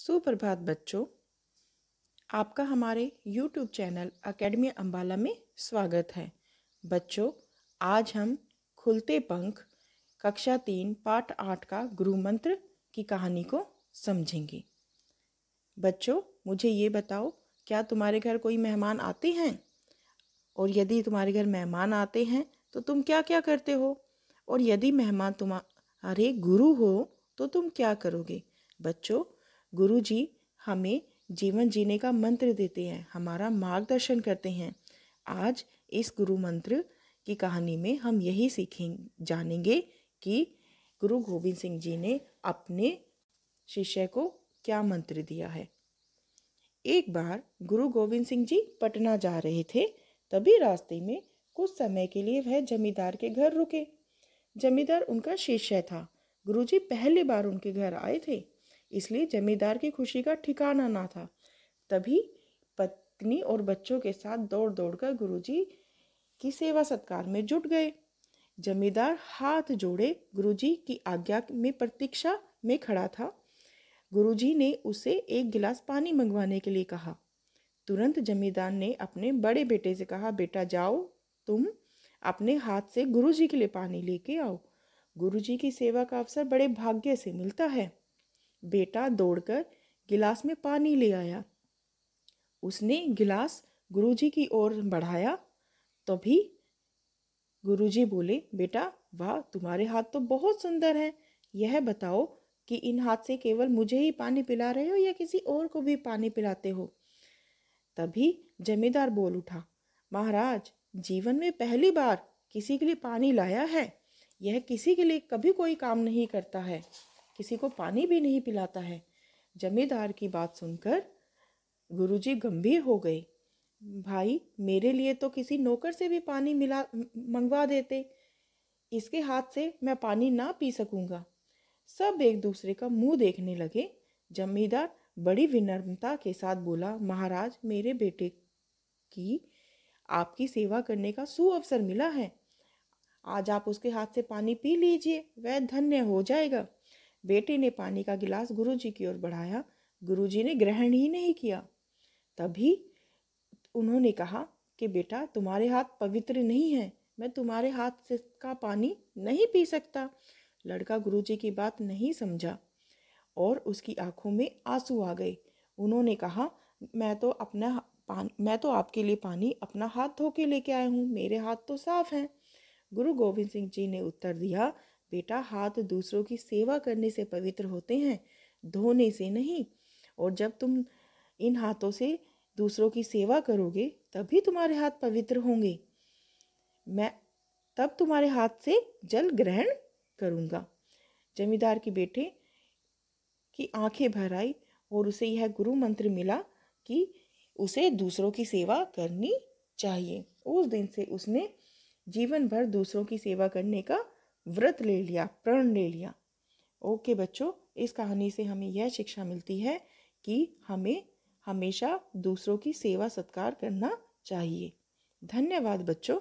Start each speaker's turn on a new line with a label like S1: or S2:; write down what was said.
S1: सुप्रभात बच्चों आपका हमारे YouTube चैनल अकेडमी अम्बाला में स्वागत है बच्चों आज हम खुलते पंख कक्षा तीन पाठ आठ का गुरु मंत्र की कहानी को समझेंगे बच्चों मुझे ये बताओ क्या तुम्हारे घर कोई मेहमान आते हैं और यदि तुम्हारे घर मेहमान आते हैं तो तुम क्या क्या करते हो और यदि मेहमान तुम्हारे गुरु हो तो तुम क्या करोगे बच्चों गुरु जी हमें जीवन जीने का मंत्र देते हैं हमारा मार्गदर्शन करते हैं आज इस गुरु मंत्र की कहानी में हम यही सीखें जानेंगे कि गुरु गोविंद सिंह जी ने अपने शिष्य को क्या मंत्र दिया है एक बार गुरु गोविंद सिंह जी पटना जा रहे थे तभी रास्ते में कुछ समय के लिए वह जमींदार के घर रुके जमींदार उनका शिष्य था गुरुजी पहली बार उनके घर आए थे इसलिए जमींदार की खुशी का ठिकाना ना था तभी पत्नी और बच्चों के साथ दौड़ दौड़ कर गुरु की सेवा सत्कार में जुट गए जमींदार हाथ जोड़े जी की आज्ञा में प्रतीक्षा में खड़ा था जी ने उसे एक गिलास पानी मंगवाने के लिए कहा तुरंत जमींदार ने अपने बड़े बेटे से कहा बेटा जाओ तुम अपने हाथ से गुरुजी के लिए पानी लेके आओ गुरुजी की सेवा का अवसर बड़े भाग्य से मिलता है बेटा दौड़कर गिलास में पानी ले आया उसने गिलास गुरुजी की ओर बढ़ाया तभी तो गुरुजी बोले बेटा वाह तुम्हारे हाथ तो बहुत सुंदर हैं यह बताओ कि इन हाथ से केवल मुझे ही पानी पिला रहे हो या किसी और को भी पानी पिलाते हो तभी जमींदार बोल उठा महाराज जीवन में पहली बार किसी के लिए पानी लाया है यह किसी के लिए कभी कोई काम नहीं करता है किसी को पानी भी नहीं पिलाता है जमींदार की बात सुनकर गुरुजी गंभीर हो गए भाई मेरे लिए तो किसी नौकर से भी पानी मिला मंगवा देते इसके हाथ से मैं पानी ना पी सकूंगा सब एक दूसरे का मुंह देखने लगे जमींदार बड़ी विनम्रता के साथ बोला महाराज मेरे बेटे की आपकी सेवा करने का सुअवसर मिला है आज आप उसके हाथ से पानी पी लीजिए वह धन्य हो जाएगा बेटे ने पानी का गिलास गुरुजी की ओर बढ़ाया गुरुजी ने ग्रहण ही नहीं किया तभी उन्होंने कहा कि बेटा तुम्हारे हाथ पवित्र नहीं है मैं तुम्हारे हाथ से का पानी नहीं पी सकता लड़का गुरुजी की बात नहीं समझा और उसकी आंखों में आंसू आ गए उन्होंने कहा मैं तो अपना पान मैं तो आपके लिए पानी अपना हाथ धो के लेके आया हूँ मेरे हाथ तो साफ हैं गुरु गोविंद सिंह जी ने उत्तर दिया बेटा हाथ दूसरों की सेवा करने से पवित्र होते हैं धोने से नहीं और जब तुम इन हाथों से दूसरों की सेवा करोगे तभी तुम्हारे हाथ पवित्र होंगे मैं तब तुम्हारे हाथ से जल ग्रहण करूँगा जमींदार के बेटे की आंखें भर आई और उसे यह गुरु मंत्र मिला कि उसे दूसरों की सेवा करनी चाहिए उस दिन से उसने जीवन भर दूसरों की सेवा करने का व्रत ले लिया प्रण ले लिया ओके बच्चों इस कहानी से हमें यह शिक्षा मिलती है कि हमें हमेशा दूसरों की सेवा सत्कार करना चाहिए धन्यवाद बच्चों